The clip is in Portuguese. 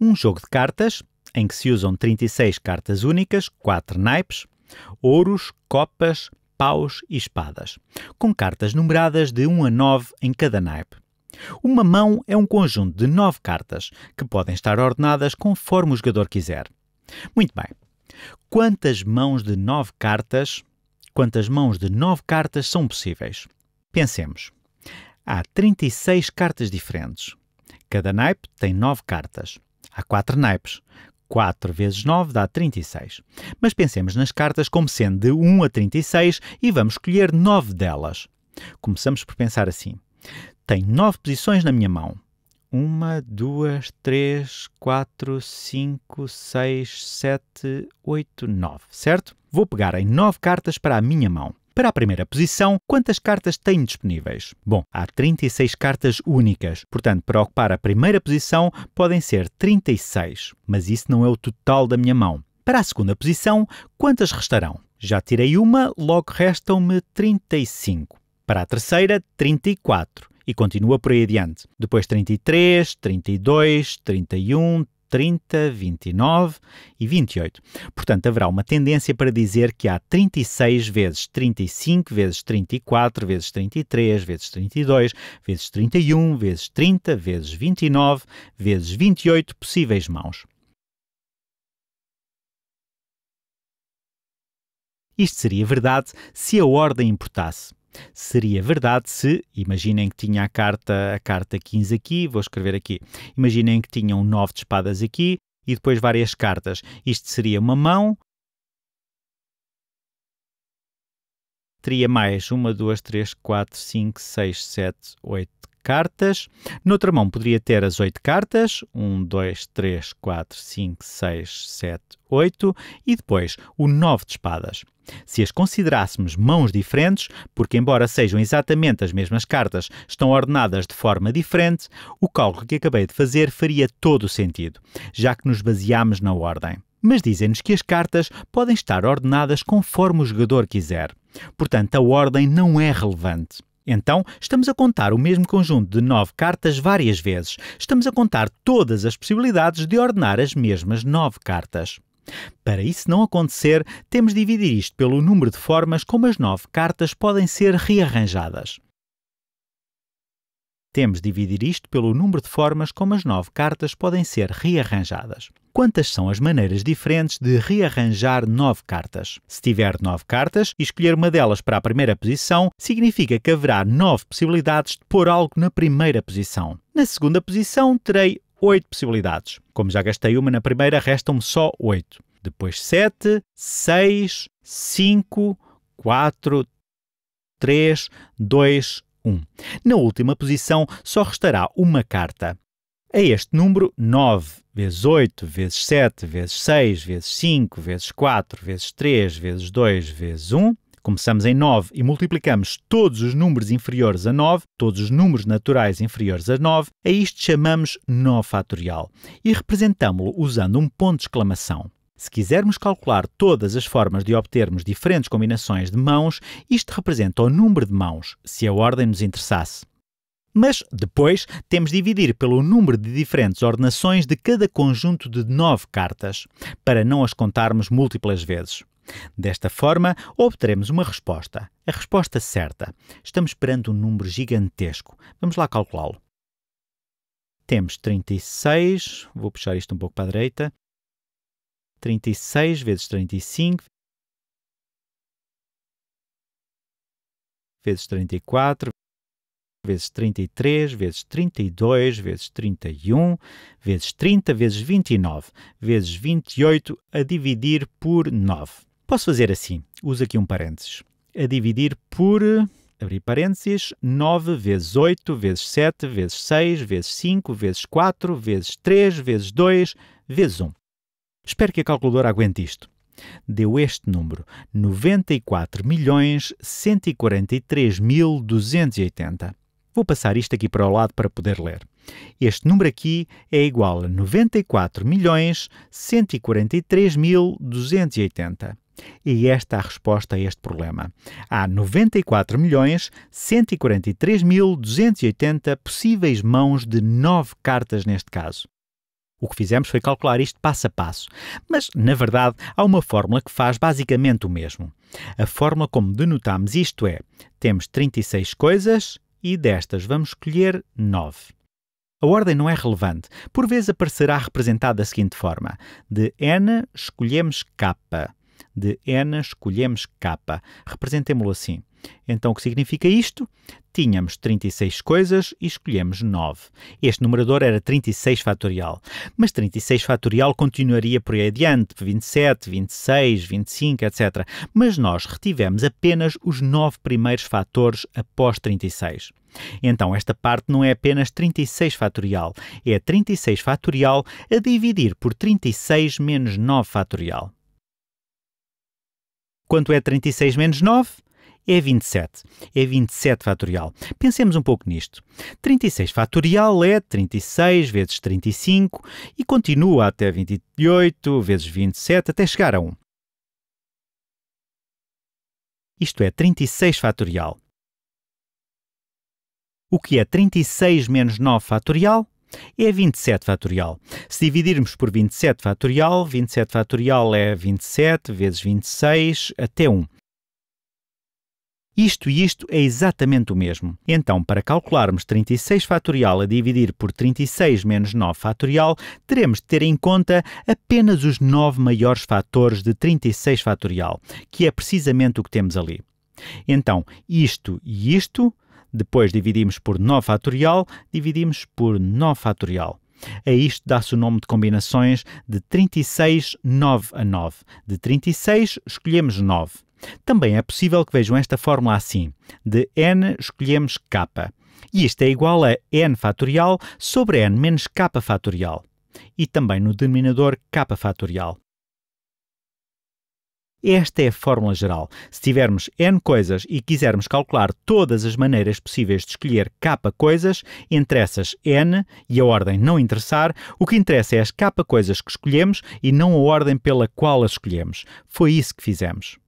um jogo de cartas, em que se usam 36 cartas únicas, 4 naipes, ouros, copas, paus e espadas, com cartas numeradas de 1 a 9 em cada naipe. Uma mão é um conjunto de 9 cartas, que podem estar ordenadas conforme o jogador quiser. Muito bem. Quantas mãos de 9 cartas, quantas mãos de 9 cartas são possíveis? Pensemos. Há 36 cartas diferentes. Cada naipe tem 9 cartas. Há quatro naipes. 4 vezes 9 dá 36. Mas pensemos nas cartas como sendo de 1 a 36 e vamos escolher 9 delas. Começamos por pensar assim. Tenho 9 posições na minha mão. 1, 2, 3, 4, 5, 6, 7, 8, 9, certo? Vou pegar em 9 cartas para a minha mão. Para a primeira posição, quantas cartas tem disponíveis? Bom, há 36 cartas únicas, portanto, para ocupar a primeira posição podem ser 36, mas isso não é o total da minha mão. Para a segunda posição, quantas restarão? Já tirei uma, logo restam-me 35. Para a terceira, 34 e continua por aí adiante. Depois 33, 32, 31, 30, 29 e 28. Portanto, haverá uma tendência para dizer que há 36 vezes 35, vezes 34, vezes 33, vezes 32, vezes 31, vezes 30, vezes 29, vezes 28 possíveis mãos. Isto seria verdade se a ordem importasse. Seria verdade se, imaginem que tinha a carta, a carta 15 aqui, vou escrever aqui. Imaginem que tinham 9 de espadas aqui e depois várias cartas. Isto seria uma mão. Teria mais 1, 2, 3, 4, 5, 6, 7, 8, cartas. Noutra mão poderia ter as oito cartas: 1, 2, 3, 4, 5, 6, 7, 8 e depois o 9 de espadas. Se as considerássemos mãos diferentes, porque embora sejam exatamente as mesmas cartas, estão ordenadas de forma diferente, o cálculo que acabei de fazer faria todo o sentido, já que nos baseámos na ordem. Mas dizem-nos que as cartas podem estar ordenadas conforme o jogador quiser. Portanto, a ordem não é relevante. Então, estamos a contar o mesmo conjunto de nove cartas várias vezes. Estamos a contar todas as possibilidades de ordenar as mesmas nove cartas. Para isso não acontecer, temos de dividir isto pelo número de formas como as nove cartas podem ser rearranjadas. Temos de dividir isto pelo número de formas como as nove cartas podem ser rearranjadas quantas são as maneiras diferentes de rearranjar nove cartas. Se tiver nove cartas e escolher uma delas para a primeira posição, significa que haverá nove possibilidades de pôr algo na primeira posição. Na segunda posição, terei oito possibilidades. Como já gastei uma na primeira, restam-me só oito. Depois sete, seis, cinco, quatro, três, dois, Um. Na última posição só restará uma carta. A este número, 9 vezes 8, vezes 7, vezes 6, vezes 5, vezes 4, vezes 3, vezes 2, vezes 1, Começamos em 9 e multiplicamos todos os números inferiores a 9, todos os números naturais inferiores a 9, a isto chamamos 9 fatorial e representamos-lo usando um ponto de exclamação. Se quisermos calcular todas as formas de obtermos diferentes combinações de mãos, isto representa o número de mãos, se a ordem nos interessasse. Mas depois temos de dividir pelo número de diferentes ordenações de cada conjunto de nove cartas, para não as contarmos múltiplas vezes. Desta forma, obteremos uma resposta, a resposta certa. Estamos perante um número gigantesco. Vamos lá calculá-lo. Temos 36, vou puxar isto um pouco para a direita. 36 vezes 35 vezes 34 vezes 33, vezes 32, vezes 31, vezes 30, vezes 29, vezes 28, a dividir por 9. Posso fazer assim, uso aqui um parênteses. A dividir por, abrir parênteses, 9 vezes 8, vezes 7, vezes 6, vezes 5, vezes 4, vezes 3, vezes 2, vezes 1. Espero que a calculadora aguente isto deu este número 94.143.280. Vou passar isto aqui para o lado para poder ler. Este número aqui é igual a 94.143.280. E esta é a resposta a este problema. Há 94.143.280 milhões possíveis mãos de 9 cartas neste caso. O que fizemos foi calcular isto passo a passo, mas na verdade há uma fórmula que faz basicamente o mesmo. A fórmula como denotamos isto é: temos 36 coisas e destas vamos escolher 9. A ordem não é relevante. Por vezes aparecerá representada da seguinte forma: de n escolhemos k de N escolhemos K. Representemo-lo assim. Então, o que significa isto? Tínhamos 36 coisas e escolhemos 9. Este numerador era 36 fatorial, mas 36 fatorial continuaria por aí adiante, 27, 26, 25, etc. Mas nós retivemos apenas os 9 primeiros fatores após 36. Então, esta parte não é apenas 36 fatorial, é 36 fatorial a dividir por 36 menos 9 fatorial. Quanto é 36 menos 9? É 27. É 27 fatorial. Pensemos um pouco nisto. 36 fatorial é 36 vezes 35 e continua até 28 vezes 27 até chegar a 1. Isto é 36 fatorial. O que é 36 menos 9 fatorial? é 27 fatorial. Se dividirmos por 27 fatorial, 27 fatorial é 27 vezes 26 até 1. Isto e isto é exatamente o mesmo. Então, para calcularmos 36 fatorial a dividir por 36 menos 9 fatorial, teremos de ter em conta apenas os 9 maiores fatores de 36 fatorial, que é precisamente o que temos ali. Então, isto e isto depois dividimos por 9 fatorial, dividimos por 9 fatorial. A isto dá-se o nome de combinações de 36, 9 a 9. De 36, escolhemos 9. Também é possível que vejam esta fórmula assim. De n, escolhemos k. E isto é igual a n fatorial sobre n menos k fatorial. E também no denominador k fatorial. Esta é a fórmula geral. Se tivermos n coisas e quisermos calcular todas as maneiras possíveis de escolher k coisas, entre essas n e a ordem não interessar, o que interessa é as k coisas que escolhemos e não a ordem pela qual as escolhemos. Foi isso que fizemos.